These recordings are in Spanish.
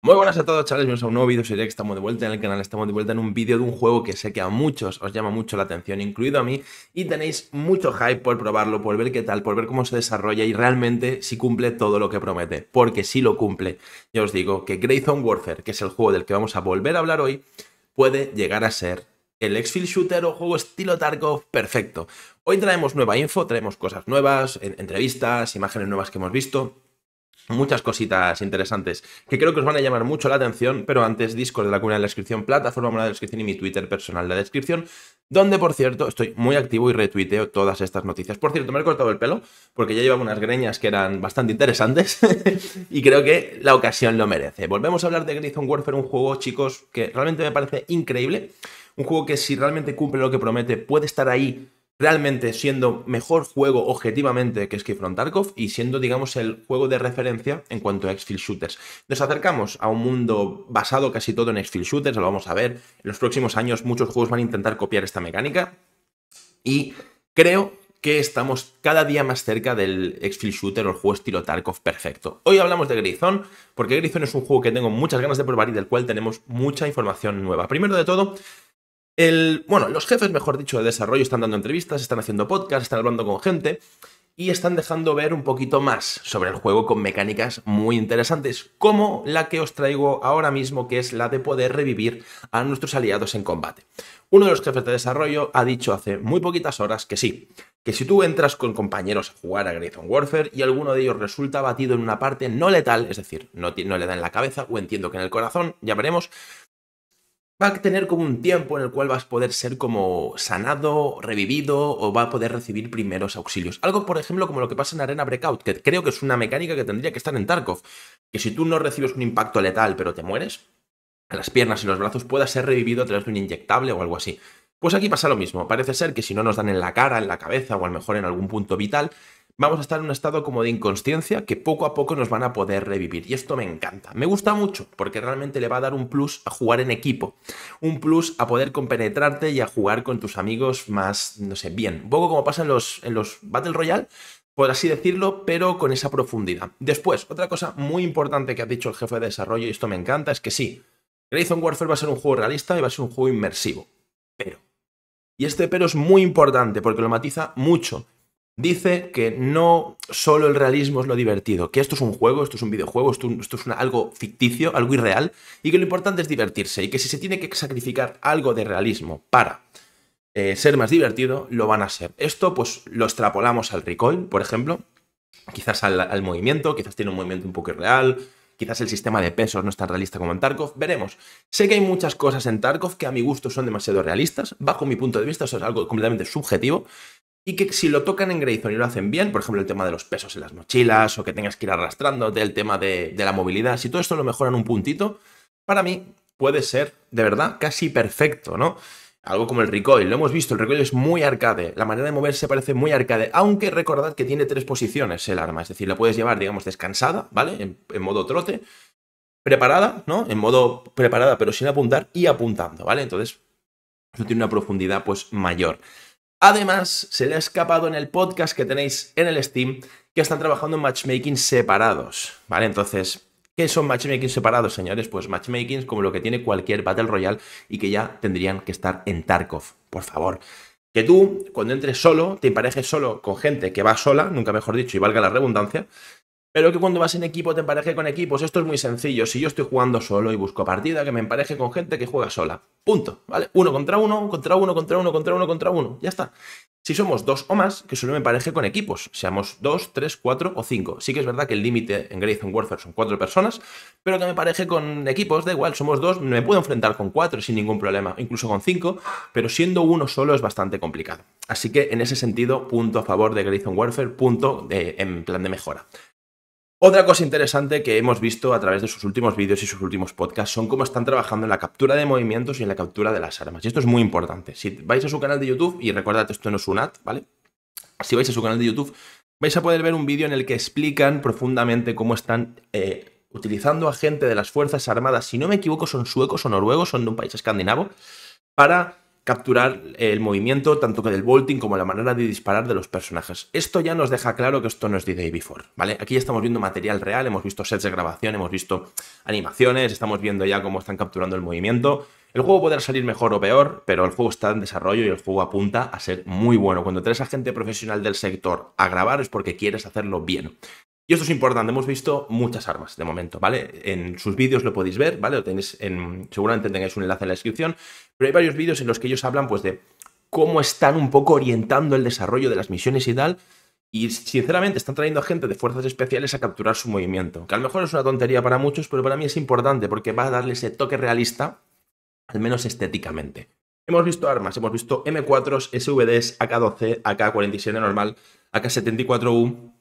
Muy buenas a todos chavales, bienvenidos a un nuevo vídeo, soy que estamos de vuelta en el canal, estamos de vuelta en un vídeo de un juego que sé que a muchos os llama mucho la atención, incluido a mí, y tenéis mucho hype por probarlo, por ver qué tal, por ver cómo se desarrolla y realmente si cumple todo lo que promete, porque si lo cumple, ya os digo que Greyzone Warfare, que es el juego del que vamos a volver a hablar hoy, puede llegar a ser el exfil shooter o juego estilo Tarkov perfecto. Hoy traemos nueva info, traemos cosas nuevas, entrevistas, imágenes nuevas que hemos visto, muchas cositas interesantes que creo que os van a llamar mucho la atención, pero antes disco de la cuna de la descripción, plataforma de la descripción y mi Twitter personal de la descripción, donde por cierto estoy muy activo y retuiteo todas estas noticias. Por cierto, me he cortado el pelo porque ya llevaba unas greñas que eran bastante interesantes y creo que la ocasión lo merece. Volvemos a hablar de Grison Warfare, un juego, chicos, que realmente me parece increíble, un juego que si realmente cumple lo que promete puede estar ahí realmente siendo mejor juego objetivamente que Escape from Tarkov y siendo, digamos, el juego de referencia en cuanto a exfil Shooters. Nos acercamos a un mundo basado casi todo en exfil Shooters, lo vamos a ver. En los próximos años muchos juegos van a intentar copiar esta mecánica y creo que estamos cada día más cerca del exfil Shooter o el juego estilo Tarkov perfecto. Hoy hablamos de Grizon, porque Grizon es un juego que tengo muchas ganas de probar y del cual tenemos mucha información nueva. Primero de todo, el, bueno, los jefes, mejor dicho, de desarrollo están dando entrevistas, están haciendo podcasts, están hablando con gente y están dejando ver un poquito más sobre el juego con mecánicas muy interesantes, como la que os traigo ahora mismo, que es la de poder revivir a nuestros aliados en combate. Uno de los jefes de desarrollo ha dicho hace muy poquitas horas que sí, que si tú entras con compañeros a jugar a Grayson Warfare y alguno de ellos resulta batido en una parte no letal, es decir, no, le da en la cabeza o entiendo que en el corazón, ya veremos, va a tener como un tiempo en el cual vas a poder ser como sanado, revivido o va a poder recibir primeros auxilios. Algo, por ejemplo, como lo que pasa en Arena Breakout, que creo que es una mecánica que tendría que estar en Tarkov. Que si tú no recibes un impacto letal pero te mueres, las piernas y los brazos pueda ser revivido a través de un inyectable o algo así. Pues aquí pasa lo mismo. Parece ser que si no nos dan en la cara, en la cabeza o a lo mejor en algún punto vital, vamos a estar en un estado como de inconsciencia que poco a poco nos van a poder revivir. Y esto me encanta. Me gusta mucho porque realmente le va a dar un plus a jugar en equipo. Un plus a poder compenetrarte y a jugar con tus amigos más, no sé, bien. Un poco como pasa en los, en los Battle Royale, por así decirlo, pero con esa profundidad. Después, otra cosa muy importante que ha dicho el jefe de desarrollo, y esto me encanta, es que sí, Grayson Warfare va a ser un juego realista y va a ser un juego inmersivo. Pero... Y este pero es muy importante porque lo matiza mucho dice que no solo el realismo es lo divertido, que esto es un juego, esto es un videojuego, esto, es algo ficticio, algo irreal, y que lo importante es divertirse, y que si se tiene que sacrificar algo de realismo para eh, ser más divertido, lo van a ser. Esto pues lo extrapolamos al recoil, por ejemplo, quizás al, al movimiento, quizás tiene un movimiento un poco irreal, quizás el sistema de pesos no es tan realista como en Tarkov, veremos. Sé que hay muchas cosas en Tarkov que a mi gusto son demasiado realistas, bajo mi punto de vista eso es algo completamente subjetivo, y que si lo tocan en Grayson y lo hacen bien, por ejemplo el tema de los pesos en las mochilas o que tengas que ir arrastrando, del tema de, la movilidad, si todo esto lo mejoran un puntito, para mí puede ser de verdad casi perfecto, ¿no? algo como el recoil, lo hemos visto, el recoil es muy arcade, la manera de moverse parece muy arcade, aunque recordad que tiene tres posiciones el arma, es decir, la puedes llevar, digamos, descansada, ¿vale? En, en, modo trote, preparada, ¿no? En modo preparada pero sin apuntar y apuntando, ¿vale? Entonces, eso tiene una profundidad pues mayor. Además, se le ha escapado en el podcast que tenéis en el Steam que están trabajando en matchmaking separados, ¿vale? Entonces, ¿Qué son matchmaking separados, señores? Pues matchmaking como lo que tiene cualquier Battle Royale y que ya tendrían que estar en Tarkov, por favor. Que tú, cuando entres solo, te emparejes solo con gente que va sola, nunca mejor dicho, y valga la redundancia, pero que cuando vas en equipo te empareje con equipos, esto es muy sencillo. Si yo estoy jugando solo y busco partida, que me empareje con gente que juega sola. Punto. ¿Vale? Uno contra uno, contra uno, contra uno, contra uno, contra uno. Ya está. Si somos dos o más, que solo me empareje con equipos. Seamos dos, tres, cuatro o cinco. Sí que es verdad que el límite en Grayson Warfare son cuatro personas, pero que me empareje con equipos, da igual, somos dos, me puedo enfrentar con cuatro sin ningún problema, incluso con cinco, pero siendo uno solo es bastante complicado. Así que en ese sentido, punto a favor de Grayson Warfare, punto eh, en plan de mejora. Otra cosa interesante que hemos visto a través de sus últimos vídeos y sus últimos podcasts son cómo están trabajando en la captura de movimientos y en la captura de las armas. Y esto es muy importante. Si vais a su canal de YouTube, y recordad, esto no es un ad, ¿vale? Si vais a su canal de YouTube, vais a poder ver un vídeo en el que explican profundamente cómo están eh, utilizando a gente de las Fuerzas Armadas, si no me equivoco, son suecos o noruegos, son de un país escandinavo, para capturar el movimiento tanto que del bolting como la manera de disparar de los personajes. Esto ya nos deja claro que esto no es The Day Before, ¿vale? Aquí ya estamos viendo material real, hemos visto sets de grabación, hemos visto animaciones, estamos viendo ya cómo están capturando el movimiento. El juego podrá salir mejor o peor, pero el juego está en desarrollo y el juego apunta a ser muy bueno. Cuando traes a gente profesional del sector a grabar es porque quieres hacerlo bien. Y esto es importante, hemos visto muchas armas de momento, ¿vale? En sus vídeos lo podéis ver, ¿vale? Lo tenéis seguramente tengáis un enlace en la descripción, pero hay varios vídeos en los que ellos hablan pues de cómo están un poco orientando el desarrollo de las misiones y tal, y sinceramente están trayendo a gente de fuerzas especiales a capturar su movimiento, que a lo mejor es una tontería para muchos, pero para mí es importante porque va a darle ese toque realista, al menos estéticamente. Hemos visto armas, hemos visto M4s, SVDs, AK-12, AK-47 normal, AK-74U,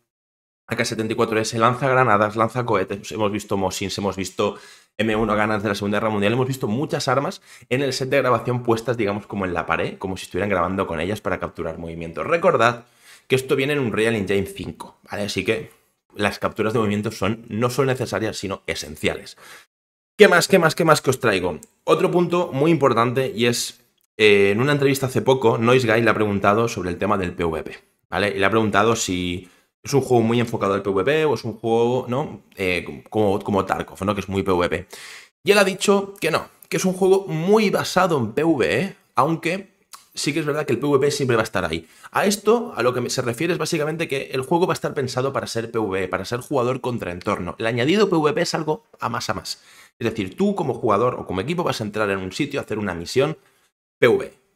AK-74S lanza granadas, lanza cohetes, hemos visto Mosins, hemos visto M1 ganas de la Segunda Guerra Mundial, hemos visto muchas armas en el set de grabación puestas, digamos, como en la pared, como si estuvieran grabando con ellas para capturar movimientos. Recordad que esto viene en un Real Engine 5, ¿vale? Así que las capturas de movimiento son, no son necesarias, sino esenciales. ¿Qué más, qué más, qué más que os traigo? Otro punto muy importante y es, eh, en una entrevista hace poco, Noise Guy le ha preguntado sobre el tema del PvP, ¿vale? Y le ha preguntado si es un juego muy enfocado al PvP o es un juego, ¿no? Eh, como, como Tarkov, ¿no? Que es muy PvP. Y él ha dicho que no, que es un juego muy basado en PvE, aunque sí que es verdad que el PvP siempre va a estar ahí. A esto, a lo que se refiere es básicamente que el juego va a estar pensado para ser PvE, para ser jugador contra entorno. El añadido PvP es algo a más a más. Es decir, tú como jugador o como equipo vas a entrar en un sitio a hacer una misión PvE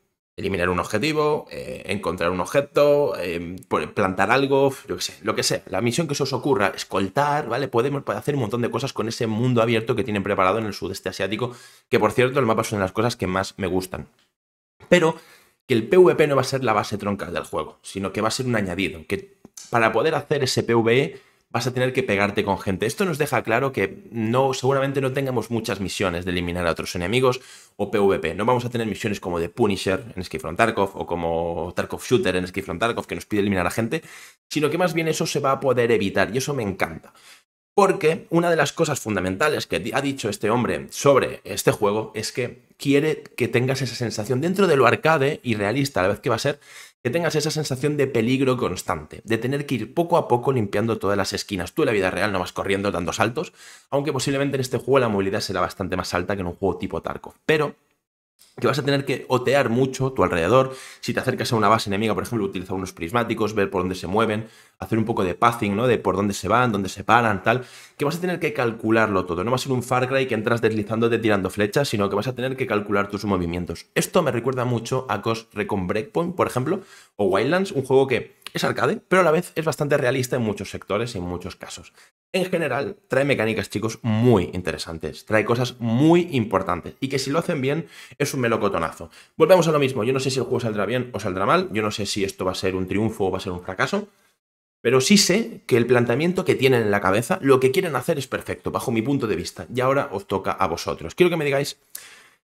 eliminar un objetivo, eh, encontrar un objeto, eh, pues, plantar algo, yo que sé, lo que sea. La misión que se os ocurra, escoltar, ¿vale? Podemos hacer un montón de cosas con ese mundo abierto que tienen preparado en el sudeste asiático, que por cierto el mapa es una de las cosas que más me gustan. Pero que el PvP no va a ser la base tronca del juego, sino que va a ser un añadido, que para poder hacer ese PvE vas a tener que pegarte con gente. Esto nos deja claro que no, seguramente no tengamos muchas misiones de eliminar a otros enemigos o PvP. No vamos a tener misiones como de Punisher en Skyfront from Tarkov o como Tarkov Shooter en Skyfront from Tarkov que nos pide eliminar a gente, sino que más bien eso se va a poder evitar y eso me encanta. Porque una de las cosas fundamentales que ha dicho este hombre sobre este juego es que quiere que tengas esa sensación dentro de lo arcade y realista a la vez que va a ser que tengas esa sensación de peligro constante, de tener que ir poco a poco limpiando todas las esquinas. Tú en la vida real no vas corriendo dando saltos, aunque posiblemente en este juego la movilidad será bastante más alta que en un juego tipo Tarkov. Pero que vas a tener que otear mucho tu alrededor. Si te acercas a una base enemiga, por ejemplo, utiliza unos prismáticos, ver por dónde se mueven, hacer un poco de pathing, ¿no? De por dónde se van, dónde se paran, tal. Que vas a tener que calcularlo todo. No va a ser un Far Cry que entras deslizándote tirando flechas, sino que vas a tener que calcular tus movimientos. Esto me recuerda mucho a Ghost Recon Breakpoint, por ejemplo, o Wildlands, un juego que es arcade, pero a la vez es bastante realista en muchos sectores y en muchos casos. En general, trae mecánicas, chicos, muy interesantes. Trae cosas muy importantes. Y que si lo hacen bien, es un melocotonazo. Volvemos a lo mismo. Yo no sé si el juego saldrá bien o saldrá mal. Yo no sé si esto va a ser un triunfo o va a ser un fracaso. Pero sí sé que el planteamiento que tienen en la cabeza, lo que quieren hacer es perfecto, bajo mi punto de vista. Y ahora os toca a vosotros. Quiero que me digáis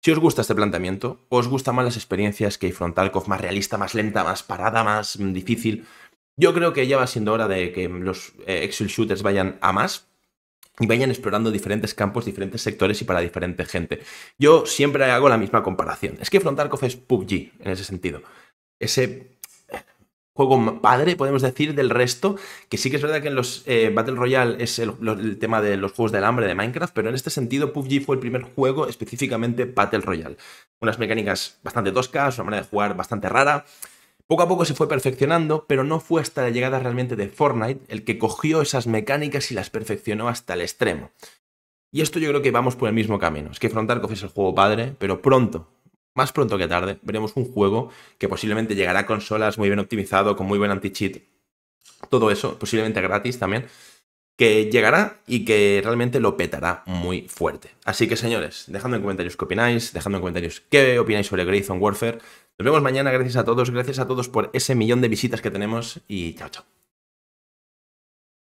si os gusta este planteamiento, os gustan más las experiencias que hay frontal, más realista, más lenta, más parada, más difícil. Yo creo que ya va siendo hora de que los eh, Shooters vayan a más y vayan explorando diferentes campos, diferentes sectores y para diferente gente. Yo siempre hago la misma comparación. Es que Frontal es PUBG en ese sentido. Ese eh, juego padre, podemos decir, del resto, que sí que es verdad que en los eh, Battle Royale es el, el, tema de los juegos del hambre de Minecraft, pero en este sentido PUBG fue el primer juego específicamente Battle Royale. Unas mecánicas bastante toscas, una manera de jugar bastante rara, poco a poco se fue perfeccionando, pero no fue hasta la llegada realmente de Fortnite el que cogió esas mecánicas y las perfeccionó hasta el extremo. Y esto yo creo que vamos por el mismo camino. Es que Frontal es el juego padre, pero pronto, más pronto que tarde, veremos un juego que posiblemente llegará a consolas muy bien optimizado, con muy buen anti-cheat, todo eso, posiblemente gratis también, que llegará y que realmente lo petará muy fuerte. Así que señores, dejando en comentarios qué opináis, dejando en comentarios qué opináis sobre Grayson Warfare, nos vemos mañana. Gracias a todos. Gracias a todos por ese millón de visitas que tenemos y chao, chao.